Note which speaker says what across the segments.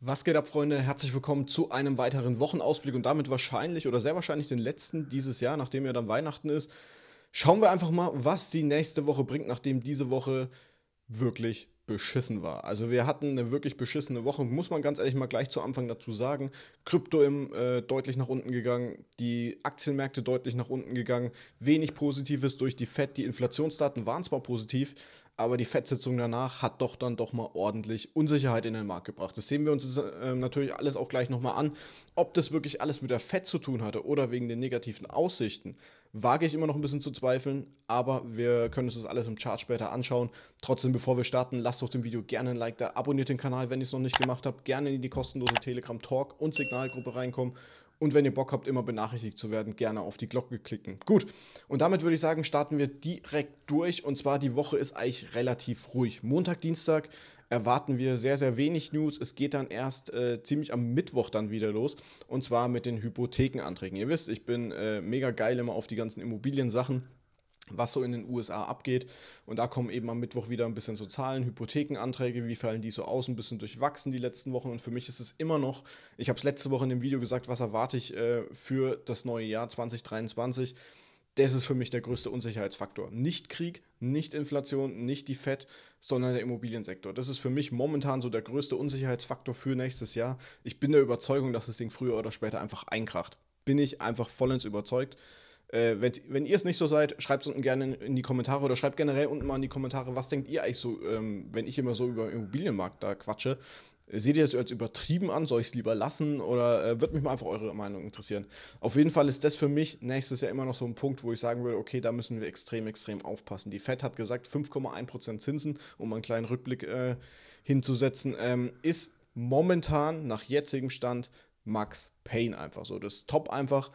Speaker 1: Was geht ab, Freunde? Herzlich willkommen zu einem weiteren Wochenausblick und damit wahrscheinlich oder sehr wahrscheinlich den letzten dieses Jahr, nachdem ja dann Weihnachten ist. Schauen wir einfach mal, was die nächste Woche bringt, nachdem diese Woche wirklich beschissen war. Also wir hatten eine wirklich beschissene Woche, muss man ganz ehrlich mal gleich zu Anfang dazu sagen. Krypto im äh, deutlich nach unten gegangen, die Aktienmärkte deutlich nach unten gegangen, wenig Positives durch die Fed, die Inflationsdaten waren zwar positiv, aber die Fettsitzung danach hat doch dann doch mal ordentlich Unsicherheit in den Markt gebracht. Das sehen wir uns äh, natürlich alles auch gleich nochmal an. Ob das wirklich alles mit der Fett zu tun hatte oder wegen den negativen Aussichten, wage ich immer noch ein bisschen zu zweifeln, aber wir können uns das alles im Chart später anschauen. Trotzdem, bevor wir starten, lasst doch dem Video gerne ein Like da, abonniert den Kanal, wenn ihr es noch nicht gemacht habt, gerne in die kostenlose Telegram Talk und Signalgruppe reinkommen und wenn ihr Bock habt, immer benachrichtigt zu werden, gerne auf die Glocke klicken. Gut, und damit würde ich sagen, starten wir direkt durch. Und zwar die Woche ist eigentlich relativ ruhig. Montag, Dienstag erwarten wir sehr, sehr wenig News. Es geht dann erst äh, ziemlich am Mittwoch dann wieder los. Und zwar mit den Hypothekenanträgen. Ihr wisst, ich bin äh, mega geil immer auf die ganzen Immobiliensachen was so in den USA abgeht. Und da kommen eben am Mittwoch wieder ein bisschen so Zahlen, Hypothekenanträge, wie fallen die so aus, ein bisschen durchwachsen die letzten Wochen. Und für mich ist es immer noch, ich habe es letzte Woche in dem Video gesagt, was erwarte ich äh, für das neue Jahr 2023. Das ist für mich der größte Unsicherheitsfaktor. Nicht Krieg, nicht Inflation, nicht die Fed, sondern der Immobiliensektor. Das ist für mich momentan so der größte Unsicherheitsfaktor für nächstes Jahr. Ich bin der Überzeugung, dass das Ding früher oder später einfach einkracht. Bin ich einfach vollends überzeugt. Äh, wenn, wenn ihr es nicht so seid, schreibt es unten gerne in die Kommentare oder schreibt generell unten mal in die Kommentare, was denkt ihr eigentlich so, ähm, wenn ich immer so über den Immobilienmarkt da quatsche. Seht ihr das als übertrieben an? Soll ich es lieber lassen? Oder äh, würde mich mal einfach eure Meinung interessieren. Auf jeden Fall ist das für mich nächstes Jahr immer noch so ein Punkt, wo ich sagen würde, okay, da müssen wir extrem, extrem aufpassen. Die FED hat gesagt, 5,1% Zinsen, um einen kleinen Rückblick äh, hinzusetzen, ähm, ist momentan nach jetzigem Stand Max Payne einfach so. Das ist Top einfach.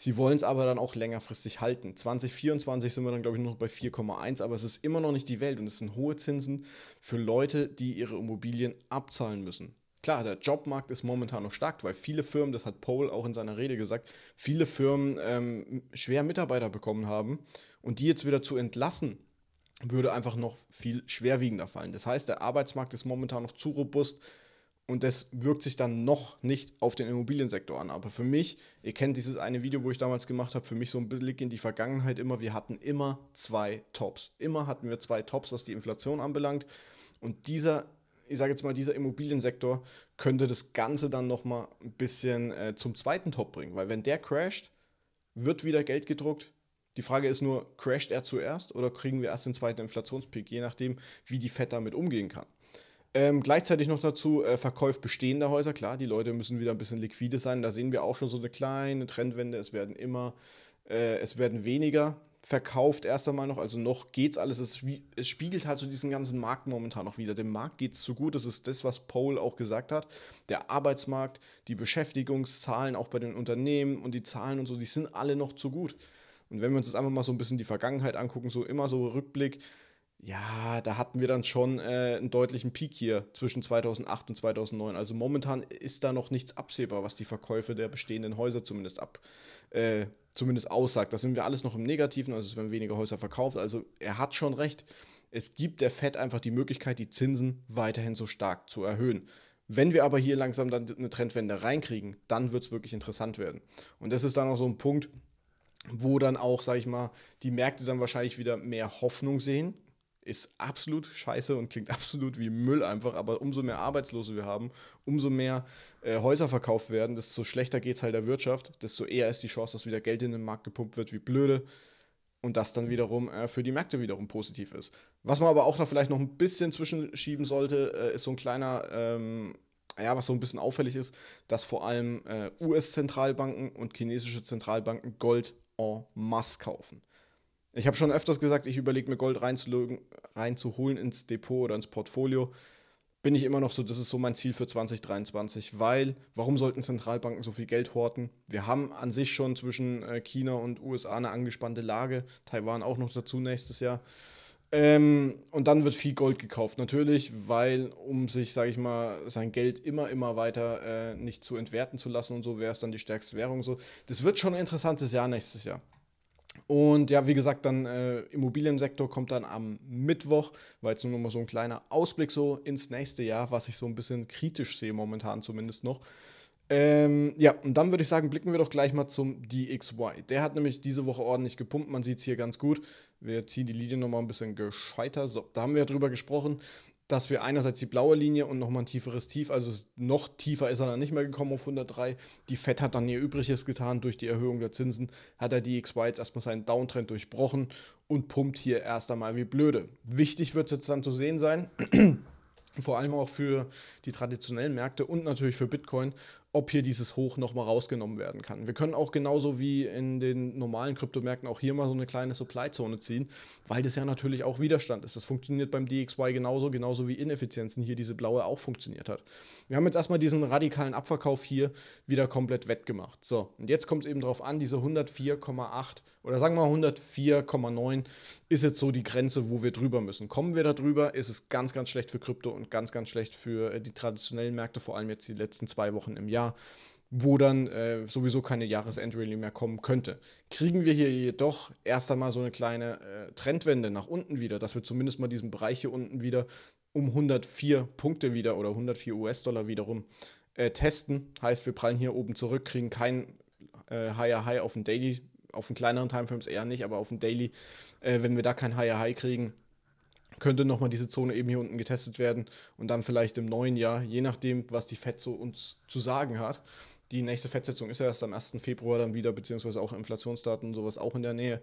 Speaker 1: Sie wollen es aber dann auch längerfristig halten. 2024 sind wir dann, glaube ich, noch bei 4,1, aber es ist immer noch nicht die Welt und es sind hohe Zinsen für Leute, die ihre Immobilien abzahlen müssen. Klar, der Jobmarkt ist momentan noch stark, weil viele Firmen, das hat Paul auch in seiner Rede gesagt, viele Firmen ähm, schwer Mitarbeiter bekommen haben und die jetzt wieder zu entlassen, würde einfach noch viel schwerwiegender fallen. Das heißt, der Arbeitsmarkt ist momentan noch zu robust, und das wirkt sich dann noch nicht auf den Immobiliensektor an. Aber für mich, ihr kennt dieses eine Video, wo ich damals gemacht habe, für mich so ein Blick in die Vergangenheit immer, wir hatten immer zwei Tops. Immer hatten wir zwei Tops, was die Inflation anbelangt. Und dieser, ich sage jetzt mal, dieser Immobiliensektor könnte das Ganze dann nochmal ein bisschen äh, zum zweiten Top bringen. Weil wenn der crasht, wird wieder Geld gedruckt, die Frage ist nur, crasht er zuerst oder kriegen wir erst den zweiten Inflationspeak, je nachdem, wie die Fed damit umgehen kann. Ähm, gleichzeitig noch dazu äh, Verkauf bestehender Häuser. Klar, die Leute müssen wieder ein bisschen liquide sein. Da sehen wir auch schon so eine kleine Trendwende. Es werden immer, äh, es werden weniger verkauft erst einmal noch. Also noch geht's alles. Es, es spiegelt halt so diesen ganzen Markt momentan noch wieder. Dem Markt geht es so gut. Das ist das, was Paul auch gesagt hat. Der Arbeitsmarkt, die Beschäftigungszahlen auch bei den Unternehmen und die Zahlen und so, die sind alle noch zu gut. Und wenn wir uns jetzt einfach mal so ein bisschen die Vergangenheit angucken, so immer so Rückblick, ja, da hatten wir dann schon äh, einen deutlichen Peak hier zwischen 2008 und 2009. Also momentan ist da noch nichts absehbar, was die Verkäufe der bestehenden Häuser zumindest ab, äh, zumindest aussagt. Da sind wir alles noch im Negativen, also es werden weniger Häuser verkauft. Also er hat schon recht. Es gibt der Fed einfach die Möglichkeit, die Zinsen weiterhin so stark zu erhöhen. Wenn wir aber hier langsam dann eine Trendwende reinkriegen, dann wird es wirklich interessant werden. Und das ist dann auch so ein Punkt, wo dann auch, sag ich mal, die Märkte dann wahrscheinlich wieder mehr Hoffnung sehen, ist absolut scheiße und klingt absolut wie Müll einfach, aber umso mehr Arbeitslose wir haben, umso mehr äh, Häuser verkauft werden, desto schlechter geht es halt der Wirtschaft, desto eher ist die Chance, dass wieder Geld in den Markt gepumpt wird, wie blöde. Und das dann wiederum äh, für die Märkte wiederum positiv ist. Was man aber auch noch vielleicht noch ein bisschen zwischenschieben sollte, äh, ist so ein kleiner, ähm, ja, was so ein bisschen auffällig ist, dass vor allem äh, US-Zentralbanken und chinesische Zentralbanken Gold en masse kaufen. Ich habe schon öfters gesagt, ich überlege mir Gold reinzuholen ins Depot oder ins Portfolio. Bin ich immer noch so, das ist so mein Ziel für 2023, weil warum sollten Zentralbanken so viel Geld horten? Wir haben an sich schon zwischen äh, China und USA eine angespannte Lage, Taiwan auch noch dazu nächstes Jahr. Ähm, und dann wird viel Gold gekauft, natürlich, weil um sich, sage ich mal, sein Geld immer, immer weiter äh, nicht zu entwerten zu lassen und so, wäre es dann die stärkste Währung so. Das wird schon ein interessantes Jahr nächstes Jahr. Und ja, wie gesagt, dann äh, Immobiliensektor kommt dann am Mittwoch, weil jetzt nur noch mal so ein kleiner Ausblick so ins nächste Jahr, was ich so ein bisschen kritisch sehe momentan zumindest noch. Ähm, ja, und dann würde ich sagen, blicken wir doch gleich mal zum DXY. Der hat nämlich diese Woche ordentlich gepumpt, man sieht es hier ganz gut. Wir ziehen die Linie nochmal ein bisschen gescheiter. So, da haben wir ja drüber gesprochen dass wir einerseits die blaue Linie und nochmal ein tieferes Tief, also noch tiefer ist er dann nicht mehr gekommen auf 103. Die FED hat dann ihr Übriges getan durch die Erhöhung der Zinsen, hat er die XY jetzt erstmal seinen Downtrend durchbrochen und pumpt hier erst einmal wie blöde. Wichtig wird es jetzt dann zu sehen sein, vor allem auch für die traditionellen Märkte und natürlich für Bitcoin, ob hier dieses Hoch nochmal rausgenommen werden kann. Wir können auch genauso wie in den normalen Kryptomärkten auch hier mal so eine kleine Supply-Zone ziehen, weil das ja natürlich auch Widerstand ist. Das funktioniert beim DXY genauso, genauso wie Ineffizienzen hier diese blaue auch funktioniert hat. Wir haben jetzt erstmal diesen radikalen Abverkauf hier wieder komplett wettgemacht. So, und jetzt kommt es eben darauf an, diese 104,8 oder sagen wir mal 104,9 ist jetzt so die Grenze, wo wir drüber müssen. Kommen wir da drüber, ist es ganz, ganz schlecht für Krypto und ganz, ganz schlecht für äh, die traditionellen Märkte, vor allem jetzt die letzten zwei Wochen im Jahr. Jahr, wo dann äh, sowieso keine Jahresendrallye mehr kommen könnte. Kriegen wir hier jedoch erst einmal so eine kleine äh, Trendwende nach unten wieder, dass wir zumindest mal diesen Bereich hier unten wieder um 104 Punkte wieder oder 104 US-Dollar wiederum äh, testen. Heißt, wir prallen hier oben zurück, kriegen kein äh, Higher High auf dem Daily, auf den kleineren Timeframes eher nicht, aber auf dem Daily, äh, wenn wir da kein Higher High kriegen, könnte nochmal diese Zone eben hier unten getestet werden und dann vielleicht im neuen Jahr, je nachdem, was die FED so uns zu sagen hat. Die nächste FED-Sitzung ist ja erst am 1. Februar dann wieder, beziehungsweise auch Inflationsdaten und sowas auch in der Nähe,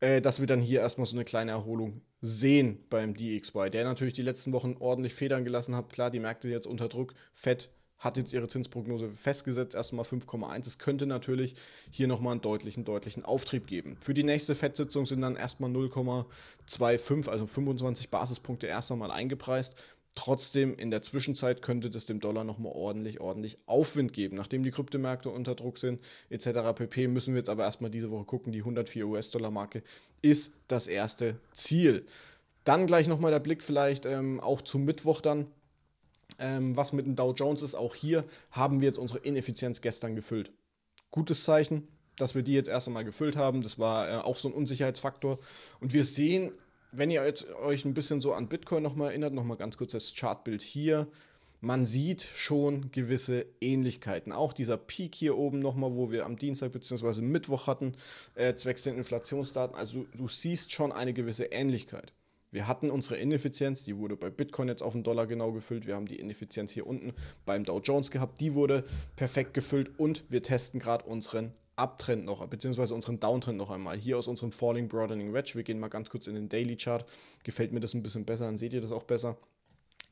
Speaker 1: äh, dass wir dann hier erstmal so eine kleine Erholung sehen beim DXY, der natürlich die letzten Wochen ordentlich Federn gelassen hat. Klar, die Märkte jetzt unter Druck, FED hat jetzt ihre Zinsprognose festgesetzt, erstmal 5,1. Es könnte natürlich hier nochmal einen deutlichen, deutlichen Auftrieb geben. Für die nächste FED-Sitzung sind dann erstmal 0,25, also 25 Basispunkte erst einmal eingepreist. Trotzdem, in der Zwischenzeit könnte das dem Dollar nochmal ordentlich, ordentlich Aufwind geben. Nachdem die Kryptomärkte unter Druck sind, etc. pp., müssen wir jetzt aber erstmal diese Woche gucken. Die 104 US-Dollar-Marke ist das erste Ziel. Dann gleich nochmal der Blick vielleicht ähm, auch zum Mittwoch dann. Ähm, was mit dem Dow Jones ist, auch hier haben wir jetzt unsere Ineffizienz gestern gefüllt. Gutes Zeichen, dass wir die jetzt erst einmal gefüllt haben. Das war äh, auch so ein Unsicherheitsfaktor. Und wir sehen, wenn ihr jetzt euch ein bisschen so an Bitcoin nochmal erinnert, nochmal ganz kurz das Chartbild hier. Man sieht schon gewisse Ähnlichkeiten. Auch dieser Peak hier oben nochmal, wo wir am Dienstag bzw. Mittwoch hatten, äh, zwecks den Inflationsdaten. Also du, du siehst schon eine gewisse Ähnlichkeit. Wir hatten unsere Ineffizienz, die wurde bei Bitcoin jetzt auf den Dollar genau gefüllt. Wir haben die Ineffizienz hier unten beim Dow Jones gehabt, die wurde perfekt gefüllt und wir testen gerade unseren Uptrend noch, beziehungsweise unseren Downtrend noch einmal. Hier aus unserem Falling Broadening Wedge, wir gehen mal ganz kurz in den Daily Chart. Gefällt mir das ein bisschen besser, dann seht ihr das auch besser.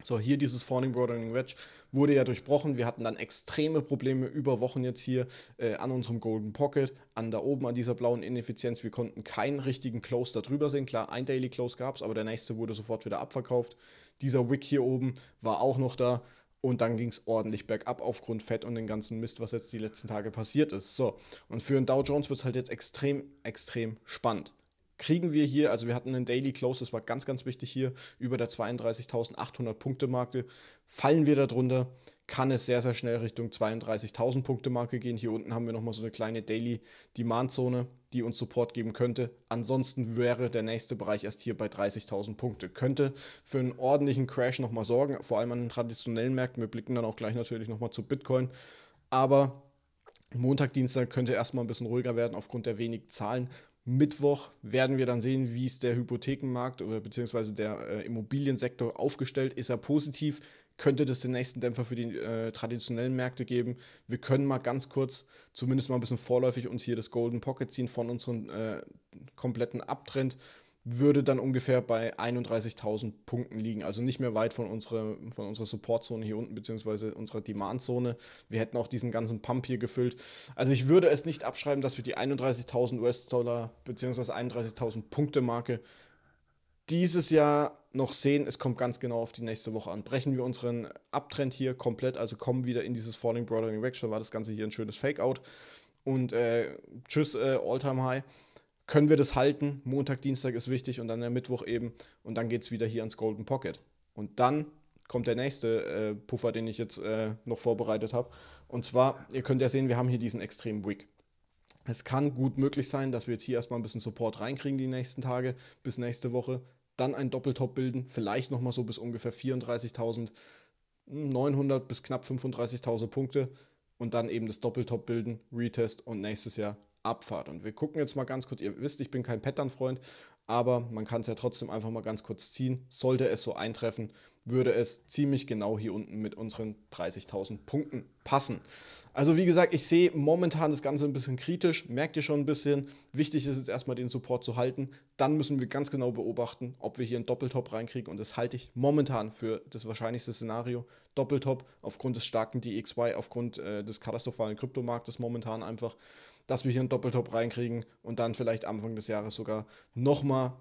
Speaker 1: So, hier dieses Falling Broadening Wedge wurde ja durchbrochen. Wir hatten dann extreme Probleme über Wochen jetzt hier äh, an unserem Golden Pocket, an da oben an dieser blauen Ineffizienz. Wir konnten keinen richtigen Close darüber sehen. Klar, ein Daily Close gab es, aber der nächste wurde sofort wieder abverkauft. Dieser Wick hier oben war auch noch da. Und dann ging es ordentlich bergab aufgrund Fett und den ganzen Mist, was jetzt die letzten Tage passiert ist. So, und für den Dow Jones wird es halt jetzt extrem, extrem spannend kriegen wir hier, also wir hatten einen Daily Close, das war ganz, ganz wichtig hier, über der 32.800 Punkte Marke. Fallen wir darunter, kann es sehr, sehr schnell Richtung 32.000 Punkte Marke gehen. Hier unten haben wir nochmal so eine kleine Daily Demand Zone, die uns Support geben könnte. Ansonsten wäre der nächste Bereich erst hier bei 30.000 Punkte. Könnte für einen ordentlichen Crash nochmal sorgen, vor allem an den traditionellen Märkten. Wir blicken dann auch gleich natürlich nochmal zu Bitcoin. Aber Montag, Dienstag könnte erstmal ein bisschen ruhiger werden aufgrund der wenigen Zahlen. Mittwoch werden wir dann sehen, wie es der Hypothekenmarkt oder beziehungsweise der äh, Immobiliensektor aufgestellt. Ist er positiv? Könnte das den nächsten Dämpfer für die äh, traditionellen Märkte geben? Wir können mal ganz kurz, zumindest mal ein bisschen vorläufig, uns hier das Golden Pocket ziehen von unserem äh, kompletten Abtrend würde dann ungefähr bei 31.000 Punkten liegen. Also nicht mehr weit von unserer, von unserer Support-Zone hier unten, beziehungsweise unserer Demand-Zone. Wir hätten auch diesen ganzen Pump hier gefüllt. Also ich würde es nicht abschreiben, dass wir die 31.000 US-Dollar, beziehungsweise 31.000 Punkte-Marke dieses Jahr noch sehen. Es kommt ganz genau auf die nächste Woche an. Brechen wir unseren Abtrend hier komplett, also kommen wieder in dieses Falling Broadening Weg. Schon war das Ganze hier ein schönes Fake-Out. Und äh, tschüss, äh, All-Time-High können wir das halten? Montag, Dienstag ist wichtig und dann der Mittwoch eben. Und dann geht es wieder hier ans Golden Pocket. Und dann kommt der nächste äh, Puffer, den ich jetzt äh, noch vorbereitet habe. Und zwar, ihr könnt ja sehen, wir haben hier diesen extremen Wick. Es kann gut möglich sein, dass wir jetzt hier erstmal ein bisschen Support reinkriegen die nächsten Tage bis nächste Woche, dann ein Doppeltop bilden, vielleicht nochmal so bis ungefähr 34.900 hm, bis knapp 35.000 Punkte und dann eben das Doppeltop bilden, Retest und nächstes Jahr Abfahrt. Und wir gucken jetzt mal ganz kurz, ihr wisst, ich bin kein Pattern-Freund, aber man kann es ja trotzdem einfach mal ganz kurz ziehen. Sollte es so eintreffen, würde es ziemlich genau hier unten mit unseren 30.000 Punkten passen. Also wie gesagt, ich sehe momentan das Ganze ein bisschen kritisch, merkt ihr schon ein bisschen. Wichtig ist jetzt erstmal den Support zu halten. Dann müssen wir ganz genau beobachten, ob wir hier einen Doppeltop reinkriegen und das halte ich momentan für das wahrscheinlichste Szenario. Doppeltop aufgrund des starken DXY, aufgrund äh, des katastrophalen Kryptomarktes momentan einfach dass wir hier einen Doppeltop reinkriegen und dann vielleicht Anfang des Jahres sogar nochmal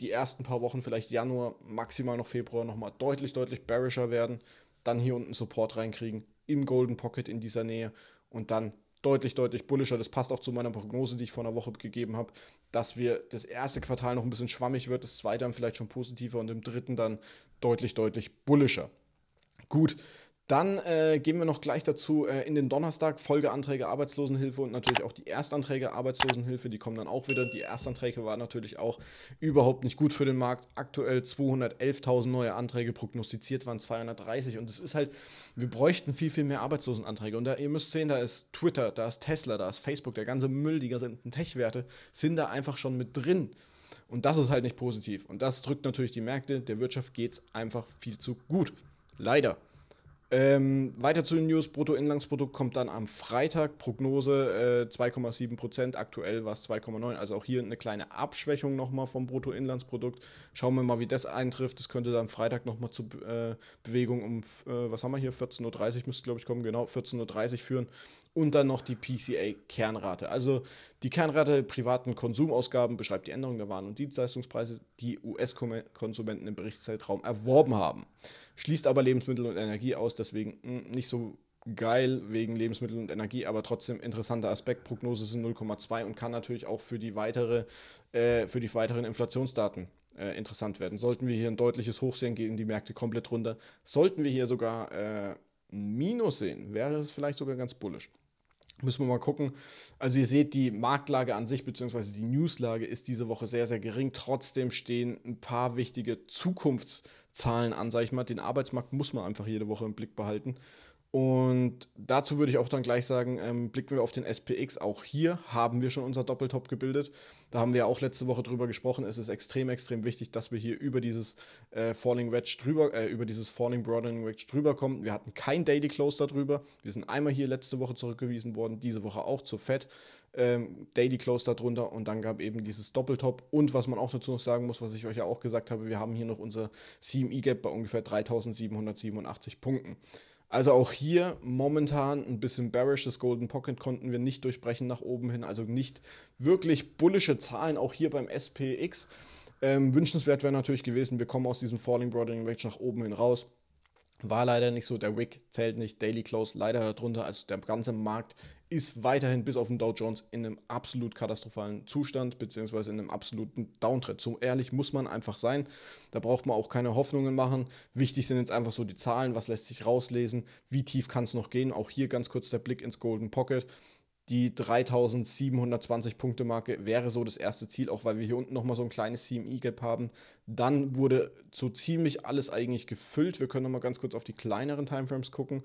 Speaker 1: die ersten paar Wochen, vielleicht Januar, maximal noch Februar, nochmal deutlich, deutlich bearischer werden, dann hier unten Support reinkriegen im Golden Pocket in dieser Nähe und dann deutlich, deutlich bullischer. Das passt auch zu meiner Prognose, die ich vor einer Woche gegeben habe, dass wir das erste Quartal noch ein bisschen schwammig wird, das zweite dann vielleicht schon positiver und im dritten dann deutlich, deutlich bullischer. Gut, dann äh, gehen wir noch gleich dazu äh, in den Donnerstag Folgeanträge Arbeitslosenhilfe und natürlich auch die Erstanträge Arbeitslosenhilfe, die kommen dann auch wieder. Die Erstanträge waren natürlich auch überhaupt nicht gut für den Markt. Aktuell 211.000 neue Anträge prognostiziert waren 230 und es ist halt, wir bräuchten viel, viel mehr Arbeitslosenanträge. Und da, ihr müsst sehen, da ist Twitter, da ist Tesla, da ist Facebook, der ganze Müll, die ganzen Tech-Werte sind da einfach schon mit drin. Und das ist halt nicht positiv. Und das drückt natürlich die Märkte. Der Wirtschaft geht es einfach viel zu gut. Leider. Ähm, weiter zu den News. Bruttoinlandsprodukt kommt dann am Freitag. Prognose äh, 2,7 Prozent. Aktuell war es 2,9. Also auch hier eine kleine Abschwächung nochmal vom Bruttoinlandsprodukt. Schauen wir mal, wie das eintrifft. Das könnte dann Freitag nochmal zur äh, Bewegung um, äh, was haben wir hier? 14.30 Uhr müsste, glaube ich, kommen. Genau, 14.30 Uhr führen und dann noch die PCA-Kernrate. Also die Kernrate privaten Konsumausgaben beschreibt die Änderung der Waren- und Dienstleistungspreise, die US-Konsumenten im Berichtszeitraum erworben haben. Schließt aber Lebensmittel und Energie aus, deswegen hm, nicht so geil wegen Lebensmittel und Energie, aber trotzdem interessanter Aspekt. Prognose sind 0,2 und kann natürlich auch für die, weitere, äh, für die weiteren Inflationsdaten äh, interessant werden. Sollten wir hier ein deutliches Hoch sehen, gehen die Märkte komplett runter. Sollten wir hier sogar äh, Minus sehen, wäre es vielleicht sogar ganz bullisch. Müssen wir mal gucken. Also ihr seht, die Marktlage an sich bzw. die Newslage ist diese Woche sehr, sehr gering. Trotzdem stehen ein paar wichtige Zukunftszahlen an, sage ich mal. Den Arbeitsmarkt muss man einfach jede Woche im Blick behalten. Und dazu würde ich auch dann gleich sagen, ähm, blicken wir auf den SPX. Auch hier haben wir schon unser Doppeltop gebildet. Da haben wir ja auch letzte Woche drüber gesprochen. Es ist extrem, extrem wichtig, dass wir hier über dieses äh, Falling Wedge drüber, äh, über dieses Falling Broadening Wedge drüber kommen. Wir hatten kein Daily Close darüber. Wir sind einmal hier letzte Woche zurückgewiesen worden, diese Woche auch zur FED. Ähm, Daily Close darunter und dann gab eben dieses Doppeltop. Und was man auch dazu noch sagen muss, was ich euch ja auch gesagt habe, wir haben hier noch unser CME Gap bei ungefähr 3787 Punkten. Also auch hier momentan ein bisschen bearish. Das Golden Pocket konnten wir nicht durchbrechen nach oben hin. Also nicht wirklich bullische Zahlen, auch hier beim SPX. Ähm, wünschenswert wäre natürlich gewesen, wir kommen aus diesem Falling Broadening Range nach oben hin raus. War leider nicht so, der Wick zählt nicht, Daily Close leider darunter, also der ganze Markt ist weiterhin bis auf den Dow Jones in einem absolut katastrophalen Zustand, beziehungsweise in einem absoluten Downtrend. So ehrlich muss man einfach sein. Da braucht man auch keine Hoffnungen machen. Wichtig sind jetzt einfach so die Zahlen, was lässt sich rauslesen, wie tief kann es noch gehen. Auch hier ganz kurz der Blick ins Golden Pocket. Die 3720 Punkte Marke wäre so das erste Ziel, auch weil wir hier unten nochmal so ein kleines CME-Gap haben. Dann wurde so ziemlich alles eigentlich gefüllt. Wir können nochmal ganz kurz auf die kleineren Timeframes gucken.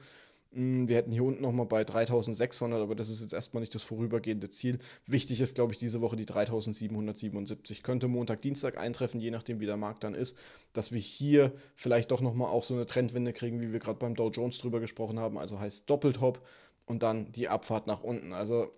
Speaker 1: Hm, wir hätten hier unten nochmal bei 3600, aber das ist jetzt erstmal nicht das vorübergehende Ziel. Wichtig ist, glaube ich, diese Woche die 3777. Könnte Montag, Dienstag eintreffen, je nachdem, wie der Markt dann ist, dass wir hier vielleicht doch nochmal auch so eine Trendwende kriegen, wie wir gerade beim Dow Jones drüber gesprochen haben. Also heißt Doppeltop und dann die Abfahrt nach unten. Also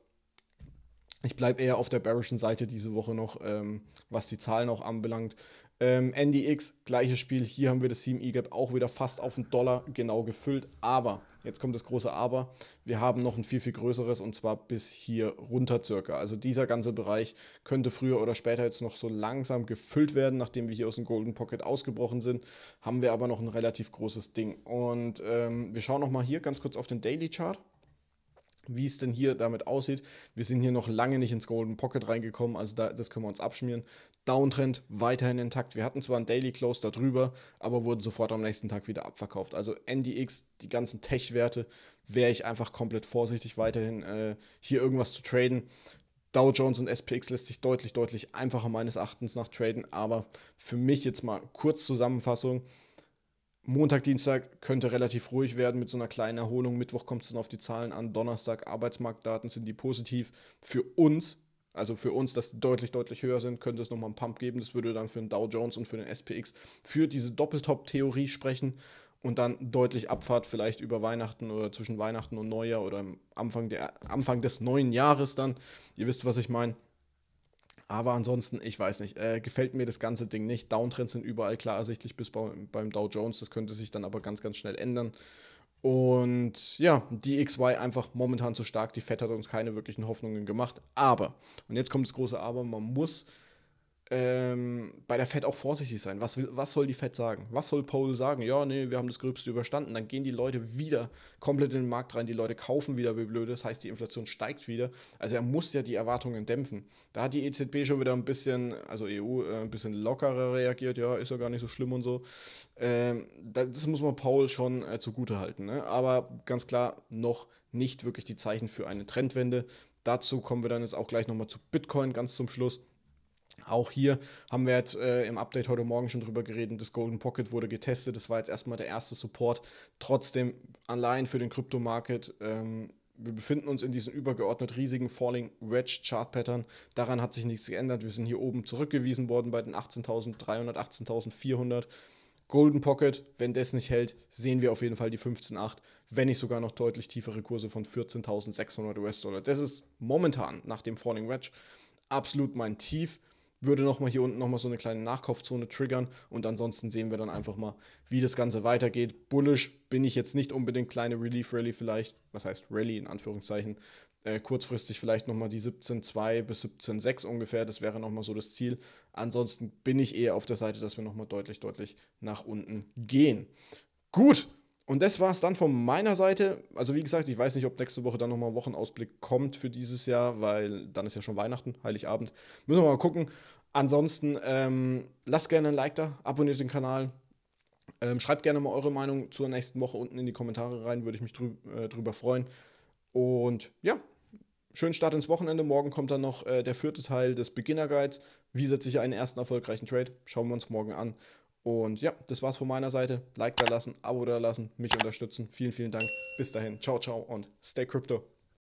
Speaker 1: ich bleibe eher auf der bearischen Seite diese Woche noch, ähm, was die Zahlen auch anbelangt. Ähm, NDX, gleiches Spiel. Hier haben wir das 7 E-Gap auch wieder fast auf den Dollar genau gefüllt. Aber, jetzt kommt das große Aber, wir haben noch ein viel, viel größeres und zwar bis hier runter circa. Also dieser ganze Bereich könnte früher oder später jetzt noch so langsam gefüllt werden. Nachdem wir hier aus dem Golden Pocket ausgebrochen sind, haben wir aber noch ein relativ großes Ding. Und ähm, wir schauen nochmal hier ganz kurz auf den Daily Chart wie es denn hier damit aussieht. Wir sind hier noch lange nicht ins Golden Pocket reingekommen, also da, das können wir uns abschmieren. Downtrend weiterhin intakt. Wir hatten zwar einen Daily Close darüber, aber wurden sofort am nächsten Tag wieder abverkauft. Also NDX, die ganzen Tech-Werte, wäre ich einfach komplett vorsichtig weiterhin äh, hier irgendwas zu traden. Dow Jones und SPX lässt sich deutlich, deutlich einfacher meines Erachtens nach traden, aber für mich jetzt mal kurz Zusammenfassung. Montag, Dienstag könnte relativ ruhig werden mit so einer kleinen Erholung. Mittwoch kommt es dann auf die Zahlen an. Donnerstag, Arbeitsmarktdaten sind die positiv. Für uns, also für uns, dass die deutlich, deutlich höher sind, könnte es nochmal einen Pump geben. Das würde dann für den Dow Jones und für den SPX für diese Doppeltop-Theorie sprechen und dann deutlich Abfahrt, vielleicht über Weihnachten oder zwischen Weihnachten und Neujahr oder am Anfang, der, Anfang des neuen Jahres dann. Ihr wisst, was ich meine. Aber ansonsten, ich weiß nicht, äh, gefällt mir das ganze Ding nicht. Downtrends sind überall klar ersichtlich, bis bei, beim Dow Jones. Das könnte sich dann aber ganz, ganz schnell ändern. Und ja, die XY einfach momentan zu stark. Die FED hat uns keine wirklichen Hoffnungen gemacht. Aber, und jetzt kommt das große Aber, man muss ähm, bei der Fed auch vorsichtig sein. Was, will, was soll die Fed sagen? Was soll Paul sagen? Ja, nee, wir haben das Gröbste überstanden. Dann gehen die Leute wieder komplett in den Markt rein, die Leute kaufen wieder wie blöd, das heißt, die Inflation steigt wieder. Also er muss ja die Erwartungen dämpfen. Da hat die EZB schon wieder ein bisschen, also EU, äh, ein bisschen lockerer reagiert, ja, ist ja gar nicht so schlimm und so. Ähm, das muss man Paul schon äh, halten. Ne? Aber ganz klar, noch nicht wirklich die Zeichen für eine Trendwende. Dazu kommen wir dann jetzt auch gleich nochmal zu Bitcoin ganz zum Schluss. Auch hier haben wir jetzt äh, im Update heute Morgen schon drüber geredet, das Golden Pocket wurde getestet, das war jetzt erstmal der erste Support. Trotzdem allein für den Kryptomarkt. Ähm, wir befinden uns in diesem übergeordnet riesigen Falling Wedge Chart Pattern. Daran hat sich nichts geändert. Wir sind hier oben zurückgewiesen worden bei den 18.300, 18.400. Golden Pocket, wenn das nicht hält, sehen wir auf jeden Fall die 15,8, wenn nicht sogar noch deutlich tiefere Kurse von 14.600 US-Dollar. Das ist momentan nach dem Falling Wedge absolut mein Tief würde nochmal hier unten nochmal so eine kleine Nachkaufzone triggern und ansonsten sehen wir dann einfach mal, wie das Ganze weitergeht. Bullish bin ich jetzt nicht unbedingt kleine Relief Rally vielleicht, was heißt Rally in Anführungszeichen, äh, kurzfristig vielleicht nochmal die 17,2 bis 17,6 ungefähr, das wäre nochmal so das Ziel. Ansonsten bin ich eher auf der Seite, dass wir nochmal deutlich, deutlich nach unten gehen. Gut, und das war es dann von meiner Seite. Also wie gesagt, ich weiß nicht, ob nächste Woche dann nochmal ein Wochenausblick kommt für dieses Jahr, weil dann ist ja schon Weihnachten, Heiligabend. Müssen wir mal gucken. Ansonsten ähm, lasst gerne ein Like da, abonniert den Kanal. Ähm, schreibt gerne mal eure Meinung zur nächsten Woche unten in die Kommentare rein, würde ich mich drü äh, drüber freuen. Und ja, schönen Start ins Wochenende. Morgen kommt dann noch äh, der vierte Teil des Beginner Guides. Wie setze ich einen ersten erfolgreichen Trade? Schauen wir uns morgen an. Und ja, das war's von meiner Seite. Like da lassen, Abo da lassen, mich unterstützen. Vielen, vielen Dank. Bis dahin. Ciao, ciao und stay crypto.